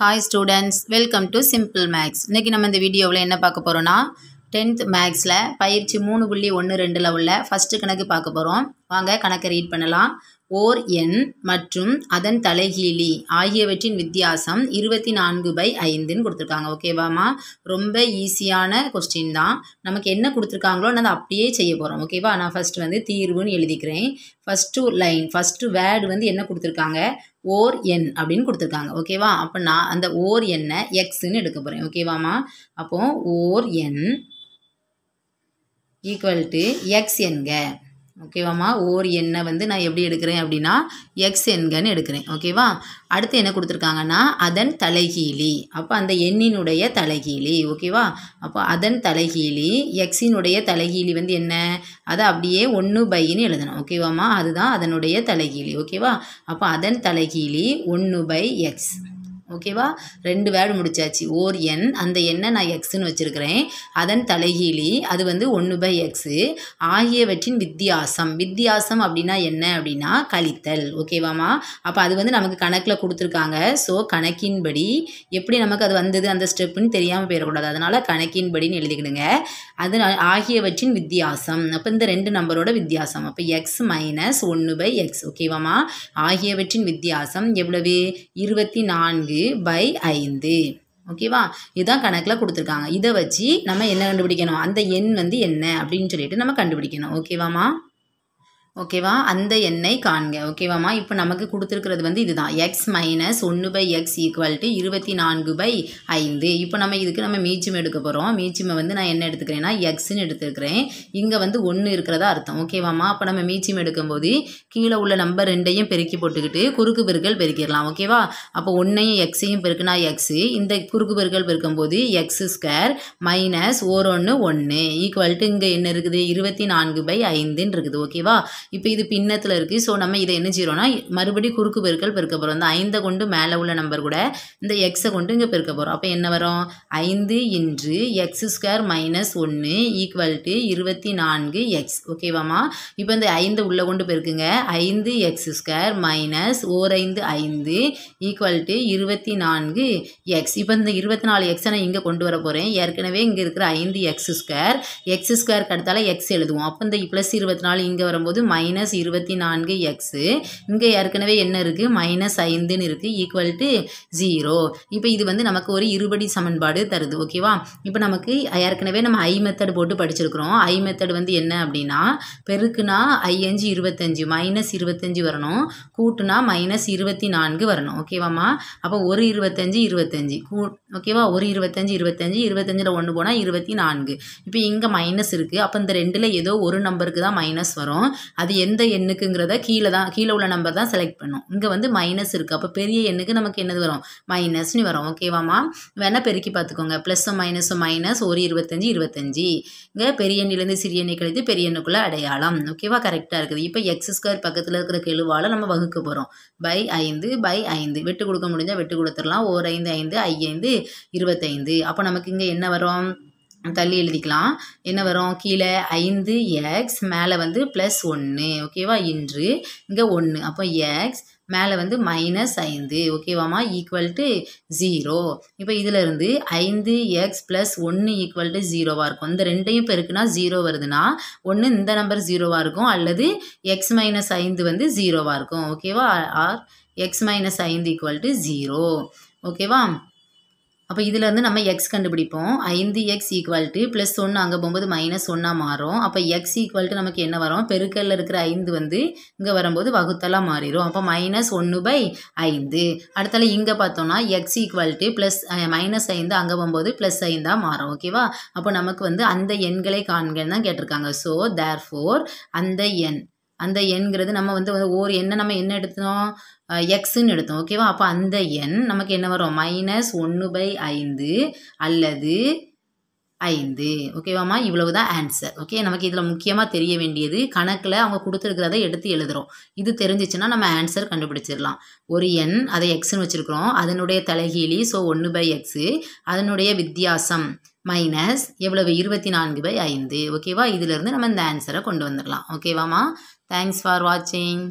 hi students welcome to simple maths இன்றைக்கி நம்ம இந்த வீடியோவில் என்ன பார்க்க போகிறோன்னா டென்த் மேக்ஸில் பயிற்சி மூணு புள்ளி ஒன்று ரெண்டில் உள்ள ஃபஸ்ட்டு கணக்கு பார்க்க போகிறோம் வாங்க கணக்கை ரீட் பண்ணலாம் ஓர் எண் மற்றும் அதன் தலைகீழி ஆகியவற்றின் வித்தியாசம் இருபத்தி நான்கு பை ஐந்துன்னு கொடுத்துருக்காங்க ஓகேவாம்மா ரொம்ப ஈஸியான கொஸ்டின் தான் நமக்கு என்ன கொடுத்துருக்காங்களோ நான் அதை அப்படியே செய்ய போகிறோம் ஓகேவா நான் ஃபஸ்ட்டு வந்து தீர்வுன்னு எழுதிக்கிறேன் ஃபஸ்ட்டு லைன் ஃபஸ்ட்டு வேர்டு வந்து என்ன கொடுத்துருக்காங்க ஓர் எண் அப்படின்னு கொடுத்துருக்காங்க ஓகேவா அப்போ நான் அந்த ஓர் எண்ணை எக்ஸ்ன்னு எடுக்க போகிறேன் ஓகேவாம்மா அப்போது ஓர் எண் ஈக்குவல் டு எக்ஸ் என்க ஓகேவாம்மா ஓர் எண்ணை வந்து நான் எப்படி எடுக்கிறேன் அப்படின்னா எக்ஸ் எண்கன்னு எடுக்கிறேன் ஓகேவா அடுத்து என்ன கொடுத்துருக்காங்கன்னா அதன் தலைகீழி அப்போ அந்த எண்ணினுடைய தலைகீழி ஓகேவா அப்போ அதன் தலைகீழி எக்ஸினுடைய தலைகீழி வந்து என்ன அதை அப்படியே ஒன்று பைன்னு எழுதணும் ஓகேவாம்மா அதுதான் அதனுடைய தலைகீழி ஓகேவா அப்போ அதன் தலைகீழி ஒன்று பை எக்ஸ் ஓகேவா ரெண்டு வேர்டு முடிச்சாச்சு ஓர் என் அந்த எண்ணை நான் எக்ஸ்னு வச்சுருக்கிறேன் அதன் தலைகீழி அது வந்து ஒன்று பை எக்ஸு ஆகியவற்றின் வித்தியாசம் வித்தியாசம் அப்படின்னா என்ன அப்படின்னா கழித்தல் ஓகேவாமா அப்போ அது வந்து நமக்கு கணக்கில் கொடுத்துருக்காங்க ஸோ கணக்கின்படி எப்படி நமக்கு அது வந்தது அந்த ஸ்டெப்புன்னு தெரியாமல் போயிடக்கூடாது அதனால் கணக்கின்படின்னு எழுதிக்கிடுங்க அது ஆகியவற்றின் வித்தியாசம் அப்போ இந்த ரெண்டு நம்பரோட வித்தியாசம் அப்போ எக்ஸ் மைனஸ் ஒன்று பை எக்ஸ் ஓகேவாமா ஆகியவற்றின் வித்தியாசம் எவ்வளவு இருபத்தி நான்கு நான்கு பை ஐந்து ஓகேவா இதுதான் கணக்கில் கொடுத்துருக்காங்க இதை வச்சு நம்ம என்ன கண்டுபிடிக்கணும் அந்த எண் வந்து என்ன அப்படின்னு சொல்லிட்டு நம்ம கண்டுபிடிக்கணும் ஓகேவாம்மா ஓகேவா அந்த எண்ணை காண்க ஓகேவாம்மா இப்போ நமக்கு கொடுத்துருக்கிறது வந்து இதுதான் எக்ஸ் மைனஸ் ஒன்று பை எக்ஸ் ஈக்குவல் டு இருபத்தி நான்கு பை ஐந்து இப்போ நம்ம இதுக்கு நம்ம மீச்சிம் எடுக்க போகிறோம் மீச்சமை வந்து நான் என்ன எடுத்துக்கிறேன்னா எக்ஸ்ன்னு எடுத்துருக்கிறேன் இங்கே வந்து ஒன்று இருக்கிறதா அர்த்தம் ஓகேவாம்மா அப்போ நம்ம மீச்சிம் எடுக்கும்போது கீழே உள்ள நம்பர் ரெண்டையும் பெருக்கி போட்டுக்கிட்டு குறுக்கு பெருக்கல் பெருக்கிடலாம் ஓகேவா அப்போ ஒன்றையும் எக்ஸையும் பெருக்குனா எக்ஸு இந்த குறுக்கு பெருக்கல் பெருக்கும்போது எக்ஸ் ஸ்கொயர் மைனஸ் ஓர் ஒன்று ஒன்று ஈக்குவல்ட்டு இங்கே என்ன இருக்குது இருபத்தி நான்கு பை ஐந்துன்னு இருக்குது ஓகேவா இப்போ இது பின்னத்தில் இருக்குது ஸோ நம்ம இதை என்ன செய்கிறோன்னா மறுபடி குறுக்கு பெருக்கல் பெருக்க போகிறோம் அந்த ஐந்தை கொண்டு மேலே உள்ள நம்பர் கூட இந்த எக்ஸை கொண்டு இங்கே பெருக்க போகிறோம் அப்போ என்ன வரும் ஐந்து இன்று எக்ஸ் ஸ்கொயர் மைனஸ் ஒன்று ஈக்குவல் டு இருபத்தி நான்கு எக்ஸ் ஓகேவாம்மா இப்போ இந்த ஐந்து உள்ளே கொண்டு பெருக்குங்க ஐந்து எக்ஸ் ஸ்கொயர் மைனஸ் ஓர் ஐந்து ஈக்குவல் டு இருபத்தி நான்கு எக்ஸ் இப்போ இந்த இருபத்தி நாலு எக்ஸை நான் இங்கே கொண்டு வர போகிறேன் ஏற்கனவே இங்கே இருக்கிற ஐந்து எக்ஸ் ஸ்கொயர் எக்ஸ் ஸ்கொயர் அடுத்தால எக்ஸ் எழுதுவோம் அப்போ இந்த ப்ளஸ் இருபத்தி நாலு இங்கே வரும்போது மைனஸ் இருபத்தி நான்கு எக்ஸு இங்கே ஏற்கனவே என்ன இருக்குது மைனஸ் ஐந்துன்னு இருக்குது ஈக்குவல் டு ஜீரோ இப்போ இது வந்து நமக்கு ஒரு இருபடி சமன்பாடு தருது ஓகேவா இப்போ நமக்கு ஏற்கனவே நம்ம ஐ மெத்தட் போட்டு படிச்சிருக்கிறோம் ஐ மெத்தட் வந்து என்ன அப்படின்னா பெருக்குனா ஐஞ்சு இருபத்தஞ்சு மைனஸ் இருபத்தஞ்சு வரணும் கூட்டுனா மைனஸ் இருபத்தி நான்கு வரணும் ஓகேவாம்மா அப்போ ஒரு இருபத்தஞ்சு இருபத்தஞ்சு கூ ஓகேவா ஒரு இருபத்தஞ்சு இருபத்தஞ்சு இருபத்தஞ்சில் ஒன்று போனால் இருபத்தி நான்கு இப்போ இங்கே மைனஸ் இருக்குது அப்போ இந்த ரெண்டில் ஏதோ ஒரு நம்பருக்கு தான் மைனஸ் வரும் அது எந்த எண்ணுக்குங்கிறத கீழே தான் கீழே உள்ள நம்பர் தான் செலக்ட் பண்ணும் இங்கே வந்து மைனஸ் இருக்குது அப்போ பெரிய எண்ணுக்கு நமக்கு என்னது வரும் மைனஸ்னு வரும் ஓகேவாம்மா வேணால் பெருக்கி பார்த்துக்கோங்க ப்ளஸ்ஸும் மைனஸும் மைனஸ் ஒரு இருபத்தஞ்சி இருபத்தஞ்சி இங்கே பெரிய எண்ணிலேருந்து சிறிய எண்ணெய் கழித்து பெரிய எண்ணுக்குள்ளே அடையாளம் ஓகேவா கரெக்டாக இருக்குது இப்போ எக்ஸ் ஸ்கொயர் பக்கத்தில் இருக்கிற கெழுவால் நம்ம வகுக்க போகிறோம் பை ஐந்து பை ஐந்து வெட்டு கொடுக்க முடிஞ்சால் வெட்டு கொடுத்துடலாம் ஓர் ஐந்து ஐந்து ஐந்து இருபத்தைந்து அப்போ நமக்கு இங்கே என்ன வரும் தள்ளி எழுதிக்கலாம் என்ன வரும் கீழே ஐந்து எக்ஸ் மேலே வந்து ப்ளஸ் ஒன்று ஓகேவா இன்று இங்கே ஒன்று அப்போ எக்ஸ் மேலே வந்து மைனஸ் ஐந்து ஓகேவாம்மா ஈக்குவல் டு ஜீரோ இப்போ இதிலிருந்து ஐந்து எக்ஸ் ப்ளஸ் ஒன்று ஈக்குவல் டு ஜீரோவாக இருக்கும் இந்த ரெண்டையும் பெருக்குன்னா ஜீரோ வருதுன்னா ஒன்று இந்த நம்பர் ஜீரோவாக இருக்கும் அல்லது எக்ஸ் மைனஸ் ஐந்து வந்து ஜீரோவாக இருக்கும் ஓகேவா ஆர் எக்ஸ் மைனஸ் ஐந்து ஈக்குவல் டு ஜீரோ ஓகேவா அப்போ இதுலேருந்து நம்ம எக்ஸ் கண்டுபிடிப்போம் ஐந்து எக்ஸ் ஈக்குவல்ட்டு ப்ளஸ் ஒன்று அங்கே போகும்போது மைனஸ் ஒன்னாக மாறும் அப்போ எக்ஸ் ஈக்குவல்ட்டு நமக்கு என்ன வரும் பெருக்கல்ல இருக்கிற ஐந்து வந்து இங்கே வரும்போது வகுத்தலாக மாறிடும் அப்போ மைனஸ் ஒன்று பை ஐந்து அடுத்தால இங்கே பார்த்தோம்னா எக்ஸ் ஈக்குவல்ட்டு ப்ளஸ் மைனஸ் ஐந்து அங்கே போகும்போது ப்ளஸ் ஐந்தாக மாறும் ஓகேவா அப்போ நமக்கு வந்து அந்த எண்களை காண்கள் தான் கேட்டிருக்காங்க ஸோ தேர் ஃபோர் அந்த எண் அந்த எண்கிறது நம்ம வந்து ஒரு எண்ணை நம்ம என்ன எடுத்தோம் எக்ஸுன்னு எடுத்தோம் ஓகேவா அப்போ அந்த எண் நமக்கு என்ன வரும் மைனஸ் ஒன்று பை ஐந்து அல்லது ஐந்து ஓகேவாம்மா இவ்வளவு தான் ஆன்சர் ஓகே நமக்கு இதில் முக்கியமாக தெரிய வேண்டியது கணக்கில் அவங்க கொடுத்துருக்கிறத எடுத்து எழுதுகிறோம் இது தெரிஞ்சிச்சுன்னா நம்ம ஆன்சர் கண்டுபிடிச்சிடலாம் ஒரு எண் அதை எக்ஸ்ன்னு வச்சுருக்கிறோம் அதனுடைய தலைகீழி ஸோ ஒன்று பை எக்ஸு அதனுடைய வித்தியாசம் மைனஸ் எவ்வளவு இருபத்தி நான்கு பை ஐந்து ஓகேவா இதிலிருந்து நம்ம இந்த ஆன்சரை கொண்டு வந்துடலாம் ஓகேவாம்மா தேங்க்ஸ் ஃபார் வாட்சிங்